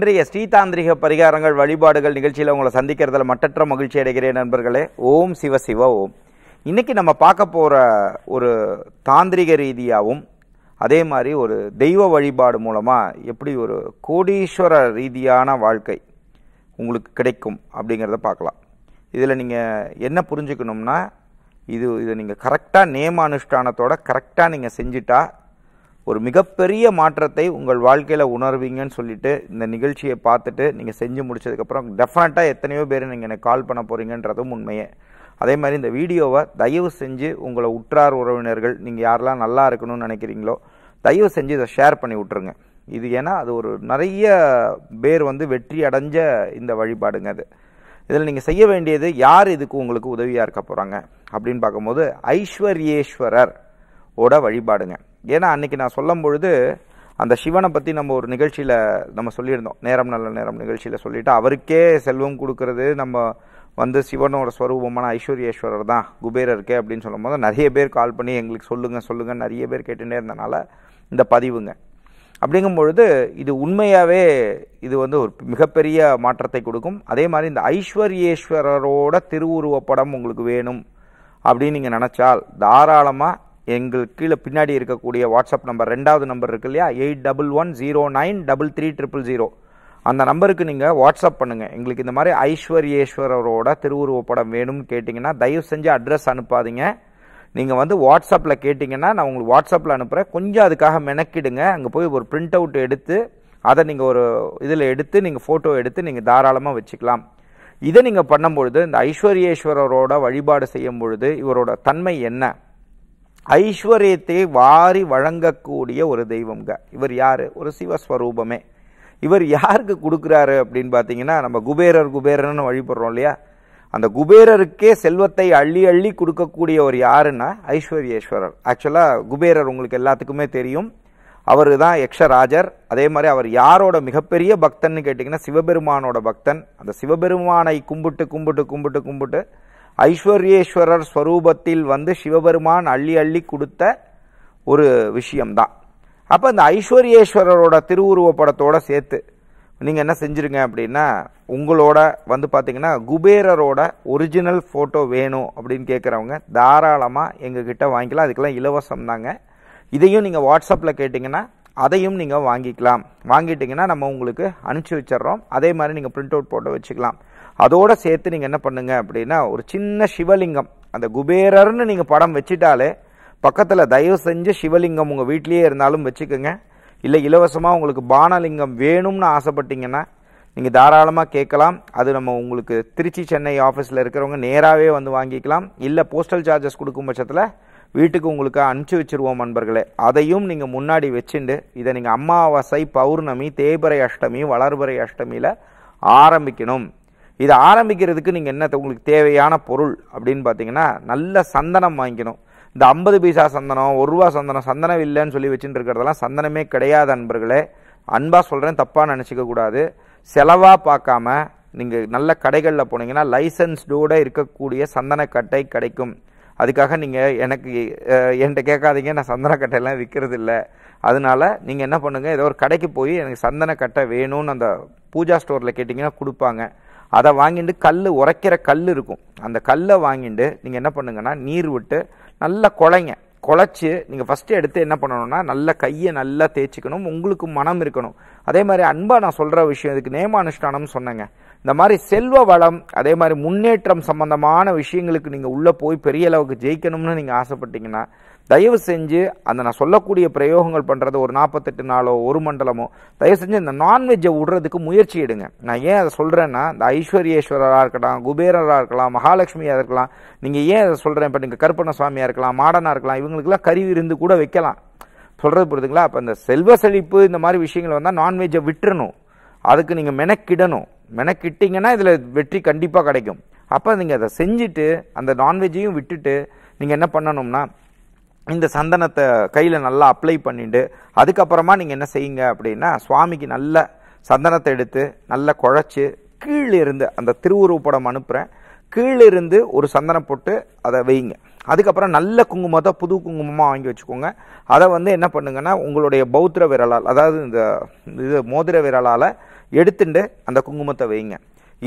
இன்றைய ஸ்ரீதாந்திரிக பரிகாரங்கள் வழிபாடுகள் நிகழ்ச்சியில் உங்களை சந்திக்கிறதுல மட்டற்ற மகிழ்ச்சி அடைகிறேன் நண்பர்களே ஓம் சிவ சிவ ஓம் இன்றைக்கி நம்ம பார்க்க போகிற ஒரு தாந்திரிக ரீதியாகவும் அதே மாதிரி ஒரு தெய்வ வழிபாடு மூலமாக எப்படி ஒரு கோடீஸ்வர ரீதியான வாழ்க்கை உங்களுக்கு கிடைக்கும் அப்படிங்கிறத பார்க்கலாம் இதில் நீங்கள் என்ன புரிஞ்சுக்கணும்னா இது இதை நீங்கள் கரெக்டாக நேம அனுஷ்டானத்தோட கரெக்டாக நீங்கள் செஞ்சுட்டா ஒரு மிகப்பெரிய மாற்றத்தை உங்கள் வாழ்க்கையில் உணர்வீங்கன்னு சொல்லிட்டு இந்த நிகழ்ச்சியை பார்த்துட்டு நீங்கள் செஞ்சு முடிச்சதுக்கப்புறம் டெஃபினட்டாக எத்தனையோ பேர் நீங்கள் எனக்கு கால் பண்ண போகிறீங்கன்றதும் உண்மையே அதே மாதிரி இந்த வீடியோவை தயவு செஞ்சு உங்களை உற்றார் உறவினர்கள் நீங்கள் யாரெல்லாம் நல்லா இருக்கணும்னு நினைக்கிறீங்களோ தயவு செஞ்சு இதை ஷேர் பண்ணி விட்ருங்க இது ஏன்னா அது ஒரு நிறைய பேர் வந்து வெற்றி அடைஞ்ச இந்த வழிபாடுங்க அது இதில் நீங்கள் செய்ய வேண்டியது யார் இதுக்கு உங்களுக்கு உதவியாக இருக்க போகிறாங்க அப்படின்னு பார்க்கும்போது ஐஸ்வர்யேஸ்வரர் ஓட வழிபாடுங்க ஏன்னா அன்னைக்கு நான் சொல்லும் பொழுது அந்த சிவனை பற்றி நம்ம ஒரு நிகழ்ச்சியில் நம்ம சொல்லியிருந்தோம் நேரம் நல்ல நேரம் நிகழ்ச்சியில் சொல்லிவிட்டு அவருக்கே செல்வம் கொடுக்கறது நம்ம வந்து சிவனோட ஸ்வரூபமான ஐஸ்வர்யேஸ்வரர் தான் குபேரர் இருக்கே அப்படின்னு சொல்லும் போது நிறைய பேர் கால் பண்ணி எங்களுக்கு சொல்லுங்கள் சொல்லுங்கள் நிறைய பேர் கேட்டுகிட்டே இருந்தனால இந்த பதிவுங்க அப்படிங்கும் பொழுது இது உண்மையாகவே இது வந்து ஒரு மிகப்பெரிய மாற்றத்தை கொடுக்கும் அதே மாதிரி இந்த ஐஸ்வர்யேஸ்வரரோட திருவுருவப்படம் உங்களுக்கு வேணும் அப்படின்னு நீங்கள் நினச்சால் தாராளமாக எங்கள் கீழே பின்னாடி இருக்கக்கூடிய வாட்ஸ்அப் நம்பர் ரெண்டாவது நம்பர் இருக்கு இல்லையா eight double one zero nine double three triple zero அந்த நம்பருக்கு நீங்கள் வாட்ஸ்அப் பண்ணுங்கள் எங்களுக்கு இந்த மாதிரி ஐஸ்வர்யேஸ்வரரோட திருவுருவப்படம் வேணும்னு கேட்டிங்கன்னா தயவு செஞ்சு அட்ரஸ் அனுப்பாதீங்க நீங்கள் வந்து வாட்ஸ்அப்பில் கேட்டிங்கன்னா நான் உங்களுக்கு வாட்ஸ்அப்பில் அனுப்புகிறேன் கொஞ்சம் அதுக்காக மெனக்கிடுங்க அங்கே போய் ஒரு பிரிண்ட் அவுட் எடுத்து அதை நீங்கள் ஒரு இதில் எடுத்து நீங்கள் ஃபோட்டோ எடுத்து நீங்கள் தாராளமாக வச்சுக்கலாம் இதை நீங்கள் பண்ணும்பொழுது இந்த ஐஸ்வர்யேஸ்வரரோட வழிபாடு செய்யும் பொழுது இவரோட தன்மை என்ன ஐஸ்வர்யத்தை வாரி வழங்கக்கூடிய ஒரு தெய்வம்ங்க இவர் யார் ஒரு சிவஸ்வரூபமே இவர் யாருக்கு கொடுக்குறாரு அப்படின்னு பார்த்தீங்கன்னா நம்ம குபேரர் குபேரர்னு வழிபடுறோம் இல்லையா அந்த குபேரருக்கே செல்வத்தை அள்ளி அள்ளி கொடுக்கக்கூடிய ஒரு யாருன்னா ஐஸ்வர்யேஸ்வரர் ஆக்சுவலாக குபேரர் உங்களுக்கு எல்லாத்துக்குமே தெரியும் அவர் தான் யக்ஷராஜர் அதே மாதிரி அவர் யாரோட மிகப்பெரிய பக்தன்னு கேட்டிங்கன்னா சிவபெருமானோட பக்தன் அந்த சிவபெருமானை கும்பிட்டு கும்பிட்டு கும்பிட்டு கும்பிட்டு ஐஸ்வர்யேஸ்வரர் ஸ்வரூபத்தில் வந்து சிவபெருமான் அள்ளி அள்ளி கொடுத்த ஒரு விஷயம்தான் அப்போ அந்த ஐஸ்வர்யேஸ்வரரோட திருவுருவப்படத்தோடு சேர்த்து நீங்கள் என்ன செஞ்சுருங்க அப்படின்னா உங்களோட வந்து பார்த்திங்கன்னா குபேரரோட ஒரிஜினல் ஃபோட்டோ வேணும் அப்படின்னு கேட்குறவங்க தாராளமாக எங்ககிட்ட வாங்கிக்கலாம் அதுக்கெல்லாம் இலவசம் தாங்க இதையும் நீங்கள் வாட்ஸ்அப்பில் கேட்டிங்கன்னா அதையும் நீங்கள் வாங்கிக்கலாம் வாங்கிட்டிங்கன்னா நம்ம உங்களுக்கு அனுப்பிச்சி வச்சிட்றோம் அதே மாதிரி நீங்கள் ப்ரிண்ட் அவுட் போட்டு வச்சுக்கலாம் அதோடு சேர்த்து நீங்கள் என்ன பண்ணுங்கள் அப்படின்னா ஒரு சின்ன சிவலிங்கம் அந்த குபேரர்னு நீங்கள் படம் வச்சுட்டாலே பக்கத்தில் தயவு செஞ்சு சிவலிங்கம் உங்கள் வீட்லயே இருந்தாலும் வச்சுக்கோங்க இல்லை இலவசமாக உங்களுக்கு பானலிங்கம் வேணும்னு ஆசைப்பட்டீங்கன்னா நீங்கள் தாராளமாக கேட்கலாம் அது நம்ம உங்களுக்கு திருச்சி சென்னை ஆஃபீஸில் இருக்கிறவங்க நேராகவே வந்து வாங்கிக்கலாம் இல்லை போஸ்டல் சார்ஜஸ் கொடுக்கும் பட்சத்தில் வீட்டுக்கு உங்களுக்கு அனுப்பிச்சி வச்சிருவோம் நண்பர்களே அதையும் நீங்கள் முன்னாடி வச்சுண்டு இதை நீங்கள் அமாவாசை பௌர்ணமி தேய்பறை அஷ்டமி வளர்பறை அஷ்டமியில் ஆரம்பிக்கணும் இதை ஆரம்பிக்கிறதுக்கு நீங்கள் என்ன உங்களுக்கு தேவையான பொருள் அப்படின்னு பார்த்தீங்கன்னா நல்ல சந்தனம் வாங்கிக்கணும் இந்த ஐம்பது பைசா சந்தனம் ஒரு ரூபா சந்தனம் சந்தனம் இல்லைன்னு சொல்லி வச்சுட்டு இருக்கிறதெல்லாம் சந்தனமே கிடையாது அன்பர்களே அன்பாக சொல்கிறேன் தப்பாக நினச்சிக்க கூடாது செலவாக பார்க்காம நீங்கள் நல்ல கடைகளில் போனீங்கன்னா லைசன்ஸ்டோடு இருக்கக்கூடிய சந்தனக்கட்டை கிடைக்கும் அதுக்காக நீங்கள் எனக்கு என்கிட்ட கேட்காதீங்க நான் சந்தனக்கட்டையெல்லாம் விற்கிறது இல்லை அதனால் நீங்கள் என்ன பண்ணுங்கள் ஏதோ ஒரு கடைக்கு போய் எனக்கு சந்தனக்கட்டை வேணும்னு அந்த பூஜா ஸ்டோரில் கேட்டிங்கன்னா கொடுப்பாங்க அதை வாங்கிட்டு கல் உரைக்கிற கல் இருக்கும் அந்த கல்லை வாங்கிட்டு நீங்கள் என்ன பண்ணுங்கன்னா நீர் விட்டு நல்லா குழைங்க குழச்சி நீங்கள் ஃபஸ்ட்டு எடுத்து என்ன பண்ணணும்னா நல்ல கையை நல்லா தேய்ச்சிக்கணும் உங்களுக்கு மனம் இருக்கணும் அதே மாதிரி அன்பாக நான் சொல்கிற விஷயம் இதுக்கு அனுஷ்டானம்னு சொன்னேங்க இந்த மாதிரி செல்வ வளம் அதே மாதிரி முன்னேற்றம் சம்பந்தமான விஷயங்களுக்கு நீங்கள் உள்ளே போய் பெரிய அளவுக்கு ஜெயிக்கணும்னு நீங்கள் ஆசைப்பட்டீங்கன்னா தயவு செஞ்சு அந்த நான் சொல்லக்கூடிய பிரயோகங்கள் பண்ணுறது ஒரு நாற்பத்தெட்டு நாளோ ஒரு மண்டலமோ தயவு செஞ்சு இந்த நான்வெஜ்ஜை விடுறதுக்கு முயற்சி எடுங்க நான் ஏன் அதை சொல்கிறேன்னா இந்த ஐஸ்வர்யேஸ்வரராக இருக்கலாம் குபேரராக இருக்கலாம் மகாலட்சுமியாக இருக்கலாம் நீங்கள் ஏன் அதை சொல்கிறேன் இப்போ நீங்கள் கருப்பண்ண சுவாமியாக இருக்கலாம் மாடனாக இருக்கலாம் இவங்களுக்குலாம் கறி இருந்து கூட வைக்கலாம் சொல்கிறது புரியுதுங்களா அப்போ இந்த செல்வ செழிப்பு இந்த மாதிரி விஷயங்கள் வந்தால் நான்வெஜ்ஜை விட்டுறணும் அதுக்கு நீங்கள் மெனக்கிடணும் மெனக்கிட்டிங்கன்னா இதில் வெற்றி கண்டிப்பாக கிடைக்கும் அப்போ நீங்கள் அதை செஞ்சுட்டு அந்த நான்வெஜ்ஜையும் விட்டுட்டு நீங்கள் என்ன பண்ணணும்னா இந்த சந்தனத்தை கையில் நல்லா அப்ளை பண்ணிட்டு அதுக்கப்புறமா நீங்கள் என்ன செய்யுங்க அப்படின்னா சுவாமிக்கு நல்ல சந்தனத்தை எடுத்து நல்லா குழைச்சி கீழிருந்து அந்த திருவுருவப்படம் அனுப்புகிறேன் கீழிருந்து ஒரு சந்தனம் போட்டு அதை வைங்க அதுக்கப்புறம் நல்ல குங்குமத்தை புது குங்குமமாக வாங்கி வச்சுக்கோங்க அதை வந்து என்ன பண்ணுங்கன்னா உங்களுடைய பௌத்திர விரலால் அதாவது இந்த இது மோதிர விரலால் எடுத்துட்டு அந்த குங்குமத்தை வைங்க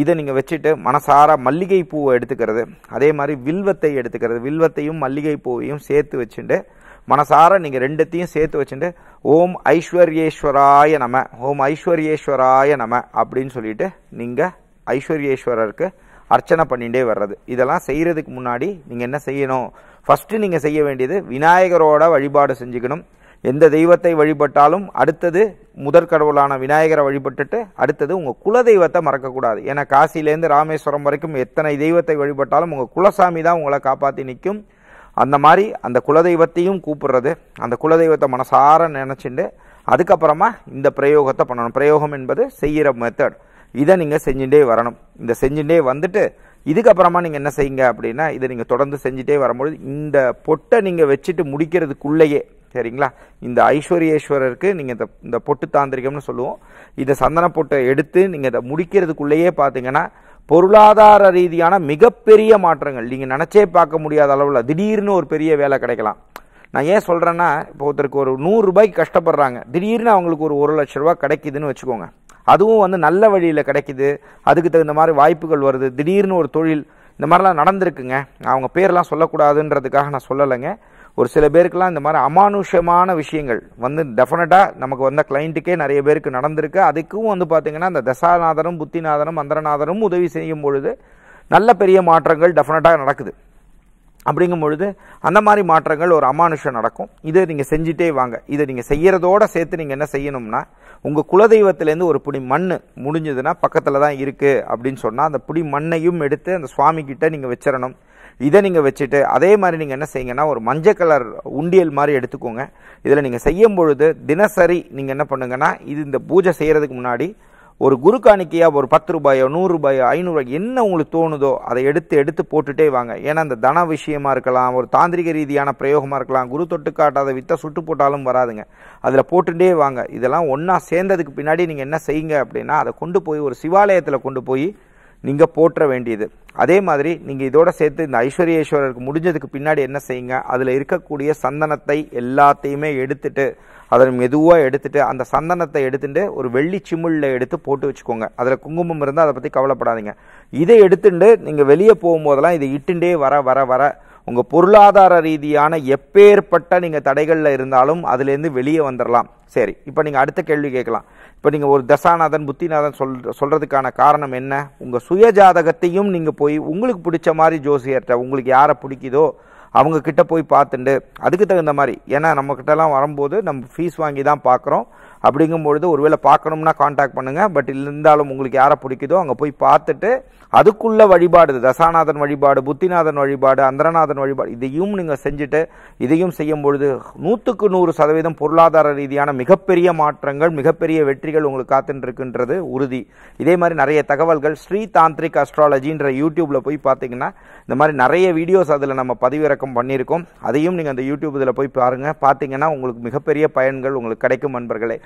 இதை நீங்கள் வச்சுட்டு மனசார மல்லிகை பூவை எடுத்துக்கிறது அதே மாதிரி வில்வத்தை எடுத்துக்கிறது வில்வத்தையும் மல்லிகை பூவையும் சேர்த்து வச்சுட்டு மனசார நீங்கள் ரெண்டுத்தையும் சேர்த்து வச்சுட்டு ஓம் ஐஸ்வர்யேஸ்வராய நம ஓம் ஐஸ்வர்யேஸ்வராய நம அப்படின்னு சொல்லிட்டு நீங்கள் ஐஸ்வர்யேஸ்வரருக்கு அர்ச்சனை பண்ணிகிட்டே வர்றது இதெல்லாம் செய்கிறதுக்கு முன்னாடி நீங்கள் என்ன செய்யணும் ஃபஸ்ட்டு நீங்கள் செய்ய வேண்டியது விநாயகரோட வழிபாடு செஞ்சுக்கணும் எந்த தெய்வத்தை வழிபட்டாலும் அடுத்தது முதற் கடவுளான விநாயகரை வழிபட்டுட்டு அடுத்தது உங்கள் குல தெய்வத்தை மறக்கக்கூடாது ஏன்னா காசிலேருந்து ராமேஸ்வரம் வரைக்கும் எத்தனை தெய்வத்தை வழிபட்டாலும் உங்கள் குலசாமி தான் உங்களை காப்பாற்றி நிற்கும் அந்த மாதிரி அந்த குலதெய்வத்தையும் கூப்பிடுறது அந்த குலதெய்வத்தை மனசார நினச்சிட்டு அதுக்கப்புறமா இந்த பிரயோகத்தை பண்ணணும் பிரயோகம் என்பது செய்கிற மெத்தட் இதை நீங்கள் செஞ்சுட்டே வரணும் இந்த செஞ்சுட்டே வந்துட்டு இதுக்கப்புறமா நீங்கள் என்ன செய்யுங்க அப்படின்னா இதை நீங்கள் தொடர்ந்து செஞ்சுட்டே வரும்பொழுது இந்த பொட்டை நீங்கள் வச்சுட்டு முடிக்கிறதுக்குள்ளேயே சரிங்களா இந்த ஐஸ்வர்யேஸ்வரருக்கு நீங்கள் இந்த இந்த பொட்டு தாந்திரிகம்னு சொல்லுவோம் இந்த சந்தன பொட்டை எடுத்து நீங்கள் இதை முடிக்கிறதுக்குள்ளேயே பார்த்தீங்கன்னா பொருளாதார ரீதியான மிகப்பெரிய மாற்றங்கள் நீங்கள் நினச்சே பார்க்க முடியாத அளவில் திடீர்னு ஒரு பெரிய வேலை கிடைக்கலாம் நான் ஏன் சொல்கிறேன்னா இப்போ ஒருத்தருக்கு ஒரு நூறுரூபாய்க்கு கஷ்டப்படுறாங்க திடீர்னு அவங்களுக்கு ஒரு ஒரு லட்ச ரூபா கிடைக்குதுன்னு வச்சுக்கோங்க அதுவும் வந்து நல்ல வழியில் கிடைக்குது அதுக்கு தகுந்த மாதிரி வாய்ப்புகள் வருது திடீர்னு ஒரு தொழில் இந்த மாதிரிலாம் நடந்திருக்குங்க அவங்க பேர்லாம் சொல்லக்கூடாதுன்றதுக்காக நான் சொல்லலைங்க ஒரு சில பேருக்கெல்லாம் இந்த மாதிரி அமானுஷமான விஷயங்கள் வந்து டெஃபினட்டாக நமக்கு வந்த கிளைண்ட்டுக்கே நிறைய பேருக்கு நடந்திருக்கு அதுக்கும் வந்து பார்த்திங்கன்னா அந்த தசாநாதனும் புத்திநாதனும் மந்திரநாதனும் உதவி செய்யும் பொழுது நல்ல பெரிய மாற்றங்கள் டெஃபினட்டாக நடக்குது அப்படிங்கும் பொழுது அந்த மாதிரி மாற்றங்கள் ஒரு அமானுஷம் நடக்கும் இதை நீங்கள் செஞ்சுட்டே வாங்க இதை நீங்கள் செய்கிறதோட சேர்த்து நீங்கள் என்ன செய்யணும்னா உங்கள் குலதெய்வத்திலேருந்து ஒரு புடி மண் முடிஞ்சதுன்னா பக்கத்தில் தான் இருக்குது அப்படின்னு சொன்னால் அந்த புடி மண்ணையும் எடுத்து அந்த சுவாமிக்கிட்ட நீங்கள் வச்சிடணும் இதை நீங்கள் வச்சுட்டு அதே மாதிரி நீங்கள் என்ன செய்யுங்கன்னா ஒரு மஞ்சள் கலர் உண்டியல் மாதிரி எடுத்துக்கோங்க இதில் நீங்கள் செய்யும் பொழுது தினசரி நீங்கள் என்ன பண்ணுங்கன்னா இது இந்த பூஜை செய்கிறதுக்கு முன்னாடி ஒரு குரு காணிக்கையாக ஒரு பத்து ரூபாயோ நூறு ரூபாயோ என்ன உங்களுக்கு தோணுதோ அதை எடுத்து எடுத்து போட்டுட்டே வாங்க ஏன்னா அந்த தன விஷயமா இருக்கலாம் ஒரு தாந்திரிக ரீதியான பிரயோகமாக இருக்கலாம் குரு தொட்டு காட்டாத வித்தை சுட்டு போட்டாலும் வராதுங்க அதில் போட்டுகிட்டே வாங்க இதெல்லாம் ஒன்றா சேர்ந்ததுக்கு பின்னாடி நீங்கள் என்ன செய்யுங்க அப்படின்னா அதை கொண்டு போய் ஒரு சிவாலயத்தில் கொண்டு போய் நீங்கள் போற்ற வேண்டியது அதே மாதிரி நீங்கள் இதோட சேர்த்து இந்த ஐஸ்வர்யேஸ்வரருக்கு முடிஞ்சதுக்கு பின்னாடி என்ன செய்யுங்க அதில் இருக்கக்கூடிய சந்தனத்தை எல்லாத்தையுமே எடுத்துட்டு அதை மெதுவாக எடுத்துட்டு அந்த சந்தனத்தை எடுத்துட்டு ஒரு வெள்ளி சிமிழில் எடுத்து போட்டு வச்சுக்கோங்க அதில் குங்குமம் இருந்தால் அதை பற்றி கவலைப்படாதீங்க இதை எடுத்துட்டு நீங்கள் வெளியே போகும்போதெல்லாம் இதை இட்டுண்டே வர வர வர உங்கள் பொருளாதார ரீதியான எப்பேற்பட்ட நீங்கள் தடைகளில் இருந்தாலும் அதுலேருந்து வெளியே வந்துடலாம் சரி இப்போ நீங்கள் அடுத்த கேள்வி கேட்கலாம் இப்போ நீங்கள் ஒரு தசாநாதன் புத்திநாதன் சொல் சொல்கிறதுக்கான காரணம் என்ன உங்கள் சுய ஜாதகத்தையும் நீங்கள் போய் உங்களுக்கு பிடிச்ச மாதிரி ஜோசியர்கிட்ட உங்களுக்கு யாரை பிடிக்குதோ அவங்கக்கிட்ட போய் பார்த்துண்டு அதுக்கு தகுந்த மாதிரி ஏன்னா நம்மக்கிட்டலாம் வரும்போது நம்ம ஃபீஸ் வாங்கி தான் பார்க்குறோம் அப்படிங்கும்பொழுது ஒருவேளை பார்க்கணும்னா காண்டாக்ட் பண்ணுங்கள் பட் இருந்தாலும் உங்களுக்கு யாரை பிடிக்குதோ அங்கே போய் பார்த்துட்டு அதுக்குள்ள வழிபாடு தசாநாதன் வழிபாடு புத்திநாதன் வழிபாடு அந்தரநாதன் வழிபாடு இதையும் நீங்கள் செஞ்சுட்டு இதையும் செய்யும் பொழுது நூற்றுக்கு நூறு சதவீதம் பொருளாதார ரீதியான மிகப்பெரிய மாற்றங்கள் மிகப்பெரிய வெற்றிகள் உங்களுக்கு காத்துட்டுருக்குன்றது உறுதி இதே மாதிரி நிறைய தகவல்கள் ஸ்ரீ தாந்திரிக் அஸ்ட்ராலஜின்ற யூடியூப்பில் போய் பார்த்தீங்கன்னா இந்த மாதிரி நிறைய வீடியோஸ் அதில் நம்ம பதிவிறக்கம் பண்ணியிருக்கோம் அதையும் நீங்கள் அந்த யூடியூப் இதில் போய் பாருங்கள் பார்த்தீங்கன்னா உங்களுக்கு மிகப்பெரிய பயன்கள் உங்களுக்கு கிடைக்கும் நண்பர்களே